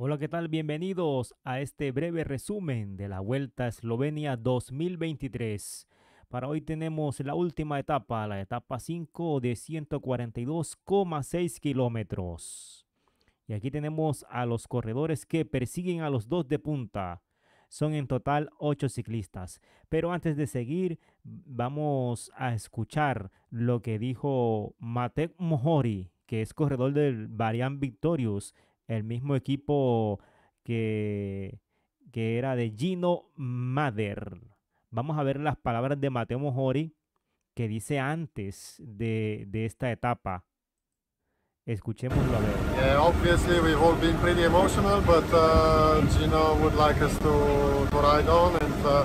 Hola, ¿qué tal? Bienvenidos a este breve resumen de la Vuelta a Eslovenia 2023. Para hoy tenemos la última etapa, la etapa 5 de 142,6 kilómetros. Y aquí tenemos a los corredores que persiguen a los dos de punta. Son en total 8 ciclistas. Pero antes de seguir, vamos a escuchar lo que dijo Matek Mohori, que es corredor del Varian Victorious el mismo equipo que, que era de Gino Mader. Vamos a ver las palabras de Mateo Mojori que dice antes de, de esta etapa. Escuchémoslo a ver. Yeah, obviously we've all been pretty emotional, but uh, Gino would like us to, to ride on and uh...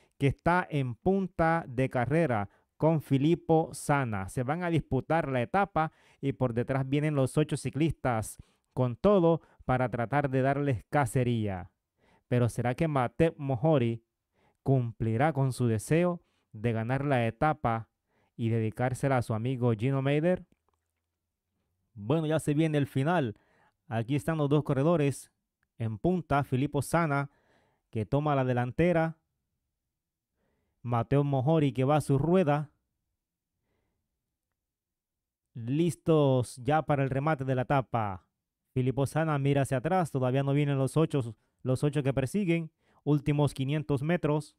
que está en punta de carrera con Filippo Sana. Se van a disputar la etapa y por detrás vienen los ocho ciclistas con todo para tratar de darles cacería. Pero ¿será que Matep Mohori cumplirá con su deseo de ganar la etapa y dedicársela a su amigo Gino Meider? Bueno, ya se viene el final. Aquí están los dos corredores. En punta, Filippo Sana, que toma la delantera Mateo Mojori que va a su rueda. Listos ya para el remate de la etapa. Filippo Sana mira hacia atrás, todavía no vienen los ocho, los ocho que persiguen. Últimos 500 metros.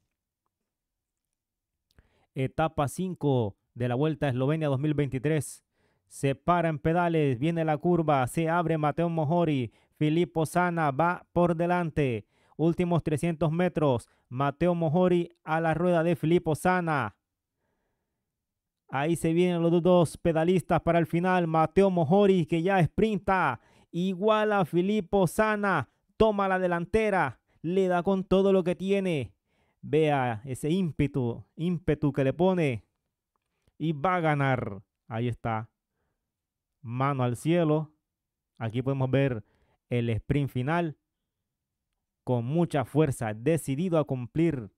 Etapa 5 de la Vuelta a Eslovenia 2023. Se para en pedales, viene la curva, se abre Mateo Mojori. Filippo Sana va por delante. Últimos 300 metros, Mateo Mojori a la rueda de Filippo Sana. Ahí se vienen los dos pedalistas para el final. Mateo Mojori que ya sprinta. Igual a Filippo Sana. Toma la delantera. Le da con todo lo que tiene. Vea ese ímpetu, ímpetu que le pone. Y va a ganar. Ahí está. Mano al cielo. Aquí podemos ver el sprint final con mucha fuerza, decidido a cumplir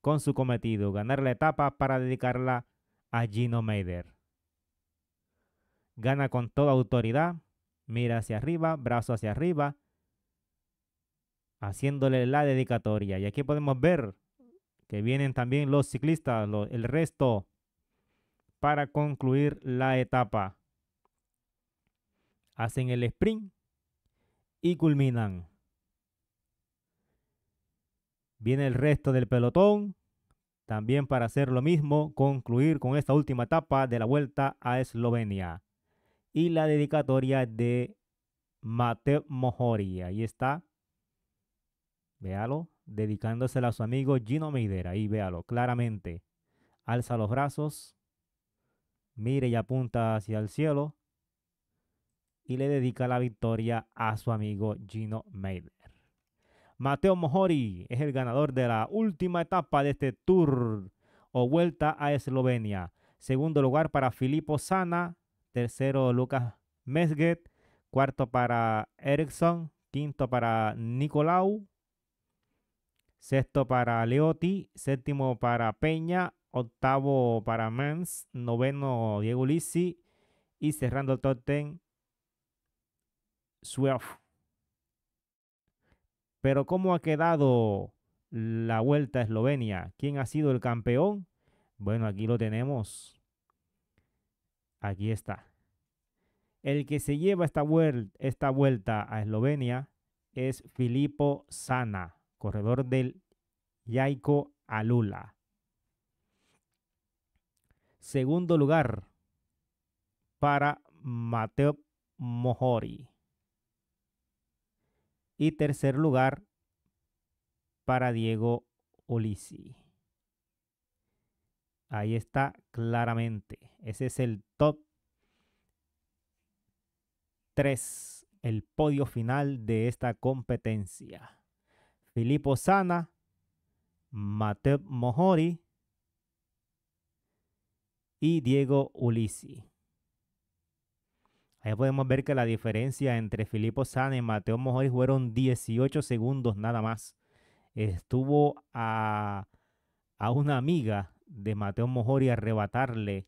con su cometido, ganar la etapa para dedicarla a Gino Meider. Gana con toda autoridad, mira hacia arriba, brazo hacia arriba, haciéndole la dedicatoria. Y aquí podemos ver que vienen también los ciclistas, el resto, para concluir la etapa. Hacen el sprint y culminan. Viene el resto del pelotón también para hacer lo mismo, concluir con esta última etapa de la vuelta a Eslovenia. Y la dedicatoria de Mateo Mojori. Ahí está. Véalo. Dedicándosela a su amigo Gino Meider. Ahí véalo, claramente. Alza los brazos. Mire y apunta hacia el cielo. Y le dedica la victoria a su amigo Gino Meider. Mateo Mojori es el ganador de la última etapa de este Tour o Vuelta a Eslovenia. Segundo lugar para Filippo Sana. Tercero Lucas Mesget. Cuarto para Ericsson, Quinto para Nicolau. Sexto para Leotti. Séptimo para Peña. Octavo para Mans. Noveno Diego Lisi. Y cerrando el top ten, pero ¿cómo ha quedado la vuelta a Eslovenia? ¿Quién ha sido el campeón? Bueno, aquí lo tenemos. Aquí está. El que se lleva esta, vuelta a Eslovenia es Filippo Sana, corredor del Yaico Alula. Segundo lugar para Mateo Mohori. Y tercer lugar para Diego Ulisi Ahí está claramente. Ese es el top 3, el podio final de esta competencia. Filippo Sana, Mateo Mojori y Diego Ulisi. Ahí podemos ver que la diferencia entre Filippo San y Mateo Mojori fueron 18 segundos nada más. Estuvo a, una amiga de Mateo Mojori arrebatarle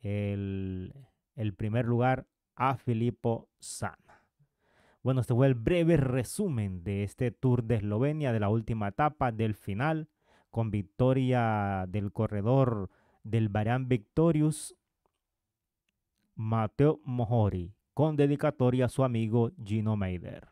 el, primer lugar a Filippo Sana. Bueno, este fue el breve resumen de este Tour de Eslovenia, de la última etapa, del final, con victoria del corredor del Barán Victorious Mateo Mohori, con dedicatoria a su amigo Gino Meider.